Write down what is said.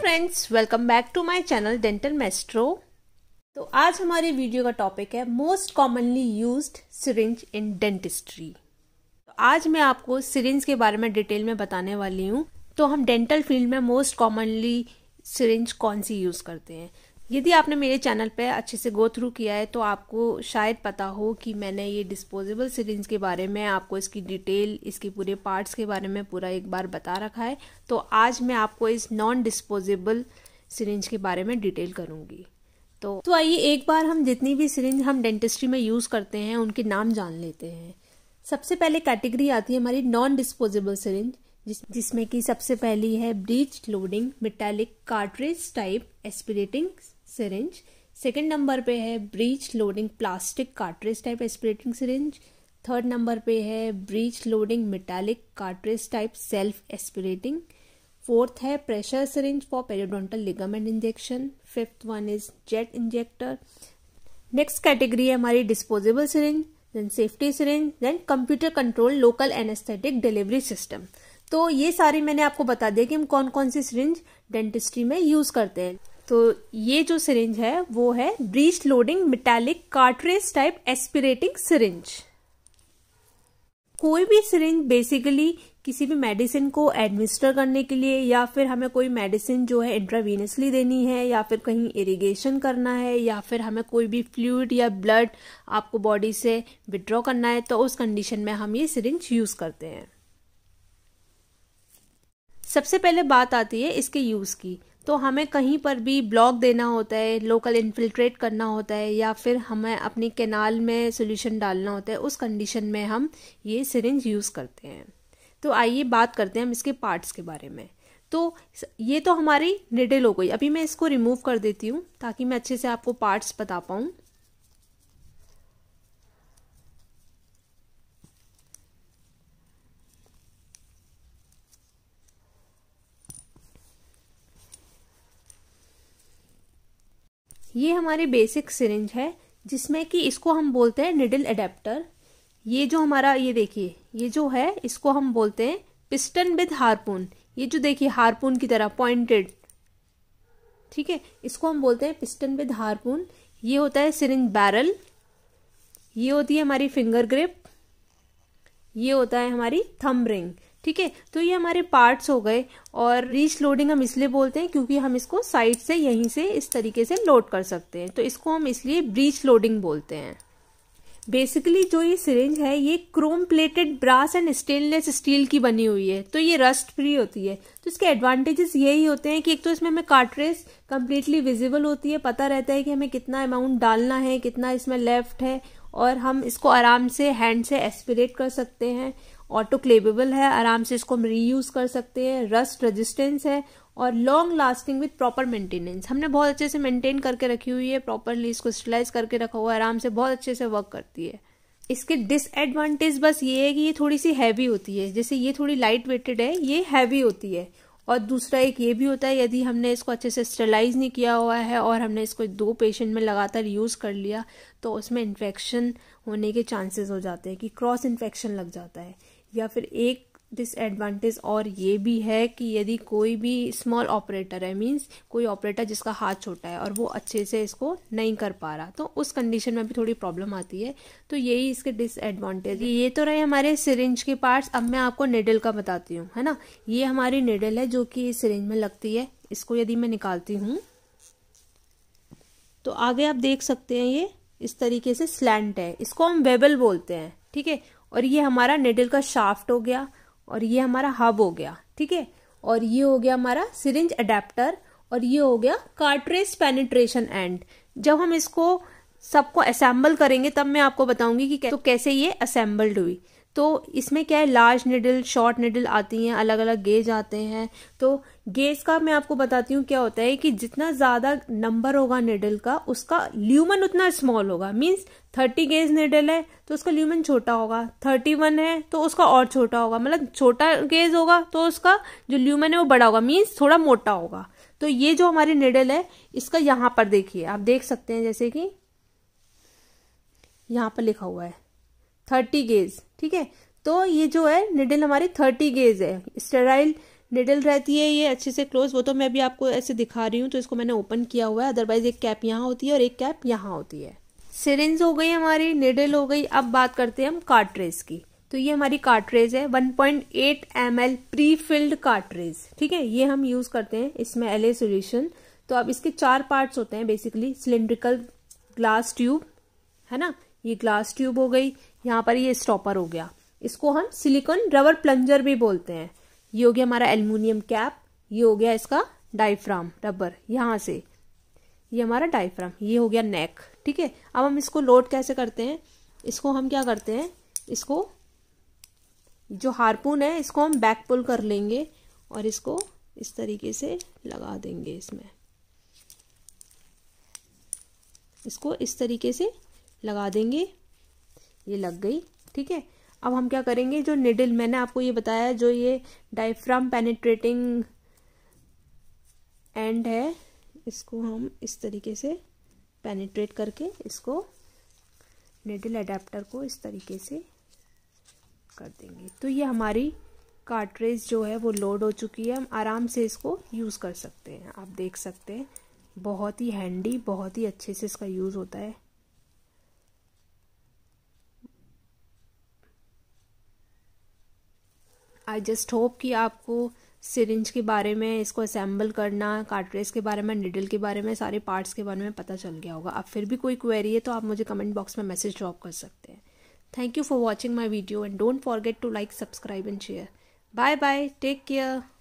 friends welcome back to my channel dental maestro तो आज हमारे वीडियो का टॉपिक है most commonly used syringe in dentistry तो आज मैं आपको सिरिंज के बारे में डिटेल में बताने वाली हूँ तो हम डेंटल फील्ड में मोस्ट कॉमनली सिरिंज कौन सी यूज़ करते हैं यदि आपने मेरे चैनल पर अच्छे से गो थ्रू किया है तो आपको शायद पता हो कि मैंने ये डिस्पोजेबल सिरिंज के बारे में आपको इसकी डिटेल इसके पूरे पार्ट्स के बारे में पूरा एक बार बता रखा है तो आज मैं आपको इस नॉन डिस्पोजेबल सिरिंज के बारे में डिटेल करूँगी तो तो आइए एक बार हम जितनी भी सिरिंज हम डेंटिस्ट्री में यूज़ करते हैं उनके नाम जान लेते हैं सबसे पहले कैटेगरी आती है हमारी नॉन डिस्पोजेबल सिरिंज जिसमें कि सबसे पहली है breech loading metallic cartridge type aspirating syringe second number पे है breech loading plastic cartridge type aspirating syringe third number पे है breech loading metallic cartridge type self aspirating fourth है pressure syringe for periodontal ligament injection fifth one is jet injector next category है हमारी disposable syringe then safety syringe then computer control local anaesthetic delivery system तो ये सारी मैंने आपको बता दिया कि हम कौन कौन सी सिरिंज डेंटिस्ट्री में यूज करते हैं तो ये जो सिरिंज है वो है breech loading metallic cartridge type aspirating syringe कोई भी सिरिंज बेसिकली किसी भी मेडिसिन को एडमिनिस्टर करने के लिए या फिर हमें कोई मेडिसिन जो है इंट्रावीनसली देनी है या फिर कहीं इरिगेशन करना है या फिर हमें कोई भी फ्लूड या ब्लड आपको बॉडी से विड्रॉ करना है तो उस कंडीशन में हम ये सिरिंज यूज़ करते हैं सबसे पहले बात आती है इसके यूज़ की तो हमें कहीं पर भी ब्लॉक देना होता है लोकल इन्फिल्ट्रेट करना होता है या फिर हमें अपने केनाल में सोल्यूशन डालना होता है उस कंडीशन में हम ये सिरिंज यूज़ करते हैं तो आइए बात करते हैं हम इसके पार्ट्स के बारे में तो ये तो हमारी निडल हो गई अभी मैं इसको रिमूव कर देती हूँ ताकि मैं अच्छे से आपको पार्ट्स बता पाऊँ ये हमारी बेसिक सिरिंज है जिसमें कि इसको हम बोलते हैं निडल एडेप्टर ये जो हमारा ये देखिए ये जो है इसको हम बोलते हैं पिस्टन विद हारपून ये जो देखिए हारपून की तरह पॉइंटेड ठीक है इसको हम बोलते हैं पिस्टन विद हारपून ये होता है सिरिंज बैरल ये होती है हमारी फिंगर ग्रिप ये होता है हमारी थम रिंग ठीक है तो ये हमारे पार्ट्स हो गए और रीच लोडिंग हम इसलिए बोलते हैं क्योंकि हम इसको साइड से यहीं से इस तरीके से लोड कर सकते हैं तो इसको हम इसलिए ब्रीच लोडिंग बोलते हैं बेसिकली जो ये सिरिंज है ये chrome plated brass and stainless steel की बनी हुई है तो ये रस्ट फ्री होती है तो इसके एडवांटेजेस यही होते हैं कि एक तो इसमें हमें कार्ट्रेस कम्प्लीटली विजिबल होती है पता रहता है कि हमें कितना अमाउंट डालना है कितना इसमें लेफ्ट है और हम इसको आराम से हैंड से एस्पिरेट कर सकते हैं क्लेबेबल है आराम से इसको हम रीयूज कर सकते हैं रस्ट रेजिस्टेंस है और long lasting with proper maintenance हमने बहुत अच्छे से मेंटेन करके रखी हुई है प्रॉपरली इसको स्टिलाइज करके रखा हुआ है आराम से बहुत अच्छे से वर्क करती है इसके डिसएडवांटेज बस ये है कि ये थोड़ी सी हैवी होती है जैसे ये थोड़ी लाइट वेटेड है ये हैवी होती है और दूसरा एक ये भी होता है यदि हमने इसको अच्छे से स्टेलाइज नहीं किया हुआ है और हमने इसको दो पेशेंट में लगातार यूज़ कर लिया तो उसमें इन्फेक्शन होने के चांसेस हो जाते हैं कि क्रॉस इन्फेक्शन लग जाता है या फिर एक डिसएडवांटेज और ये भी है कि यदि कोई भी स्मॉल ऑपरेटर है मीन्स कोई ऑपरेटर जिसका हाथ छोटा है और वो अच्छे से इसको नहीं कर पा रहा तो उस कंडीशन में भी थोड़ी प्रॉब्लम आती है तो यही इसके डिसएडवांटेज ये तो रहे हमारे सिरिंज के पार्ट्स अब मैं आपको निडल का बताती हूँ है ना ये हमारी निडल है जो कि सिरिंज में लगती है इसको यदि मैं निकालती हूँ तो आगे आप देख सकते हैं ये इस तरीके से स्लैंट है इसको हम वेबल बोलते हैं ठीक है और ये हमारा निडल का शाफ्ट हो गया और ये हमारा हब हो गया ठीक है और ये हो गया हमारा सिरिंज अडेप्टर और ये हो गया कार्ट्रेज पेनिट्रेशन एंड जब हम इसको सबको असेंबल करेंगे तब मैं आपको बताऊंगी कि तो कैसे ये असेंबल्ड हुई तो इसमें क्या है लार्ज निडल शॉर्ट निडल आती हैं अलग अलग गेज आते हैं तो गेज का मैं आपको बताती हूँ क्या होता है कि जितना ज़्यादा नंबर होगा निडल का उसका ल्यूमन उतना स्मॉल होगा मीन्स थर्टी गेज निडल है तो उसका ल्यूमन छोटा होगा थर्टी वन है तो उसका और छोटा होगा मतलब छोटा गेज होगा तो उसका जो ल्यूमन है वो बड़ा होगा मीन्स थोड़ा मोटा होगा तो ये जो हमारी निडल है इसका यहाँ पर देखिए आप देख सकते हैं जैसे कि यहाँ पर लिखा हुआ है थर्टी गेज ठीक है तो ये जो है निडल हमारी थर्टी गेज है स्टेराइल निडल रहती है ये अच्छे से क्लोज वो तो मैं अभी आपको ऐसे दिखा रही हूँ तो इसको मैंने ओपन किया हुआ है अदरवाइज एक कैप यहाँ होती है और एक कैप यहाँ होती है सिरेंज हो गई हमारी निडल हो गई अब बात करते हैं हम कार्ट्रेज की तो ये हमारी कार्ट्रेज है 1.8 point eight pre filled cartridge ठीक है ये हम यूज करते हैं इसमें एल ए सोल्यूशन तो अब इसके चार पार्ट्स होते हैं बेसिकली सिलेंड्रिकल ग्लास ट्यूब है ना ये ग्लास ट्यूब हो गई यहाँ पर ये स्टॉपर हो गया इसको हम सिलिकॉन रबर प्लंजर भी बोलते हैं ये हो गया हमारा एल्यूमिनियम कैप ये हो गया इसका डाइफ्राम रबर यहाँ से ये हमारा डाइफ्राम ये हो गया नेक ठीक है अब हम इसको लोड कैसे करते हैं इसको हम क्या करते हैं इसको जो हारपून है इसको हम बैक पुल कर लेंगे और इसको इस तरीके से लगा देंगे इसमें इसको इस तरीके से लगा देंगे ये लग गई ठीक है अब हम क्या करेंगे जो निडल मैंने आपको ये बताया जो ये डायफ्राम पेनिट्रेटिंग एंड है इसको हम इस तरीके से पेनिट्रेट करके इसको निडल अडेप्टर को इस तरीके से कर देंगे तो ये हमारी कार्ट्रेज जो है वो लोड हो चुकी है हम आराम से इसको यूज़ कर सकते हैं आप देख सकते हैं बहुत ही हैंडी बहुत ही अच्छे से इसका यूज़ होता है आई जस्ट होप कि आपको सिरिंज के बारे में इसको असेंबल करना कार्टरेज के बारे में निडल के बारे में सारे पार्ट्स के बारे में पता चल गया होगा अब फिर भी कोई क्वेरी है तो आप मुझे कमेंट बॉक्स में मैसेज ड्रॉप कर सकते हैं thank you for watching my video and don't forget to like subscribe and share bye bye take care